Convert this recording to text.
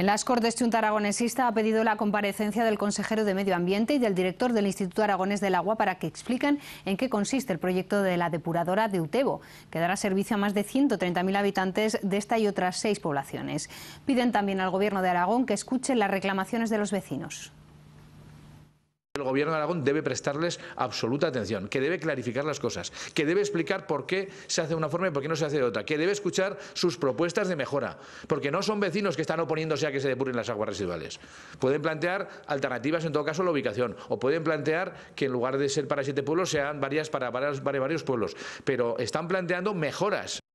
En las Cortes, Junta Aragonesista ha pedido la comparecencia del consejero de Medio Ambiente y del director del Instituto Aragonés del Agua para que expliquen en qué consiste el proyecto de la depuradora de Utebo, que dará servicio a más de 130.000 habitantes de esta y otras seis poblaciones. Piden también al Gobierno de Aragón que escuche las reclamaciones de los vecinos el Gobierno de Aragón debe prestarles absoluta atención, que debe clarificar las cosas, que debe explicar por qué se hace de una forma y por qué no se hace de otra, que debe escuchar sus propuestas de mejora, porque no son vecinos que están oponiéndose a que se depuren las aguas residuales. Pueden plantear alternativas, en todo caso, la ubicación, o pueden plantear que en lugar de ser para siete pueblos, sean varias para varios pueblos, pero están planteando mejoras.